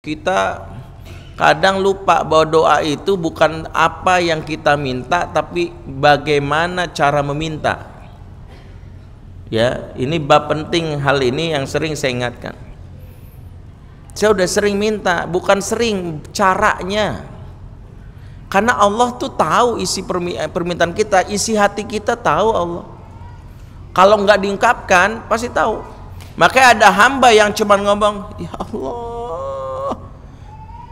kita kadang lupa bahwa doa itu bukan apa yang kita minta tapi bagaimana cara meminta ya ini bab penting hal ini yang sering saya ingatkan saya udah sering minta bukan sering caranya karena Allah tuh tahu isi eh, permintaan kita isi hati kita tahu Allah kalau nggak diungkapkan pasti tahu makanya ada hamba yang cuman ngomong ya Allah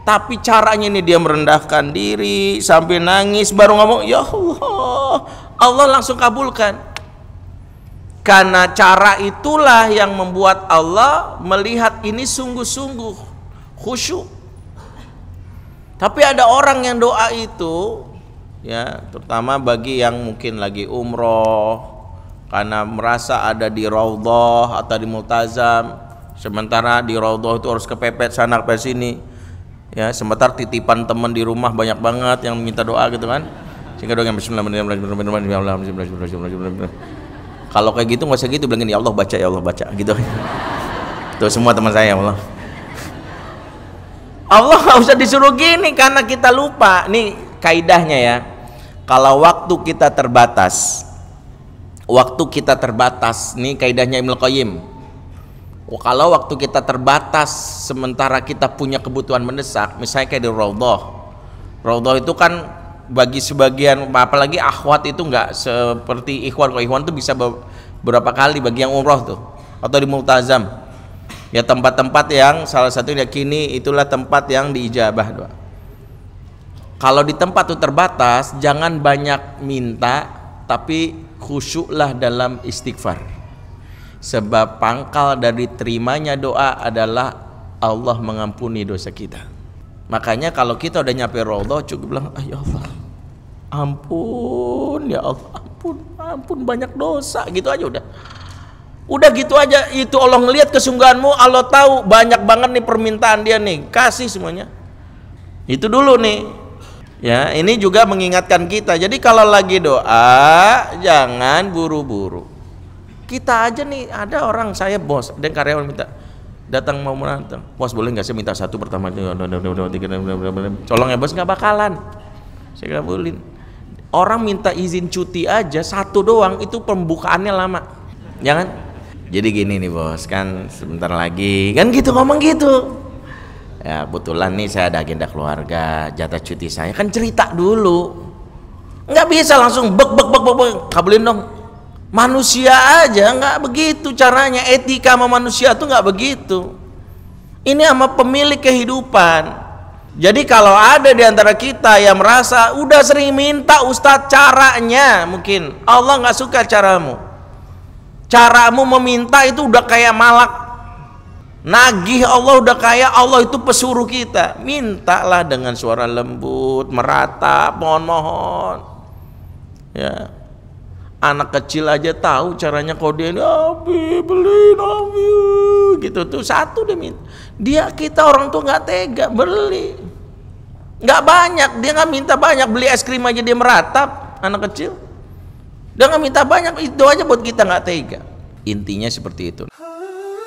tapi caranya ini dia merendahkan diri sampai nangis baru ngomong ya Allah Allah langsung kabulkan karena cara itulah yang membuat Allah melihat ini sungguh-sungguh khusyuk tapi ada orang yang doa itu ya terutama bagi yang mungkin lagi umroh karena merasa ada di Raudhah atau di Multazam sementara di Raudhah itu harus kepepet sana ke sini ya sebentar titipan teman di rumah banyak banget yang minta doa gitu kan sehingga doa yang kalau kayak gitu nggak usah gitu bilangin ya Allah baca ya Allah baca gitu itu semua teman saya Allah Allah nggak usah disuruh gini karena kita lupa nih kaidahnya ya kalau waktu kita terbatas waktu kita terbatas nih kaidahnya Ibnu Qayyim oh, kalau waktu kita terbatas sementara kita punya kebutuhan mendesak misalnya kayak di Raudhah Raudhah itu kan bagi sebagian apalagi akhwat itu nggak seperti ikhwan kalau ikhwan tuh bisa beberapa kali bagi yang umroh tuh atau di multazam ya tempat-tempat yang salah satu kini itulah tempat yang diijabah doa kalau di tempat itu terbatas jangan banyak minta tapi khusyuklah dalam istighfar sebab pangkal dari terimanya doa adalah Allah mengampuni dosa kita makanya kalau kita udah nyampe rodo cukup bilang ah, ya Allah ampun ya Allah ampun ampun banyak dosa gitu aja udah udah gitu aja itu Allah ngelihat kesungguhanmu Allah tahu banyak banget nih permintaan dia nih kasih semuanya itu dulu nih ya ini juga mengingatkan kita jadi kalau lagi doa jangan buru-buru kita aja nih ada orang saya bos, dan karyawan minta datang mau menantang. Bos boleh nggak saya minta satu pertama colong ya bos nggak bakalan. Saya nggak boleh. Orang minta izin cuti aja satu doang itu pembukaannya lama, jangan. Ya Jadi gini nih bos kan sebentar lagi kan gitu ngomong gitu ya kebetulan nih saya ada agenda keluarga jatah cuti saya kan cerita dulu nggak bisa langsung bek bek bek bek, bek. kabelin dong manusia aja nggak begitu caranya etika sama manusia tuh nggak begitu ini sama pemilik kehidupan jadi kalau ada di antara kita yang merasa udah sering minta Ustadz caranya mungkin Allah nggak suka caramu caramu meminta itu udah kayak malak nagih Allah udah kayak Allah itu pesuruh kita mintalah dengan suara lembut merata mohon-mohon ya anak kecil aja tahu caranya kode ini abi beli abi gitu tuh satu dia minta dia kita orang tuh nggak tega beli nggak banyak dia nggak minta banyak beli es krim aja dia meratap anak kecil dia nggak minta banyak itu aja buat kita nggak tega intinya seperti itu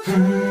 hmm.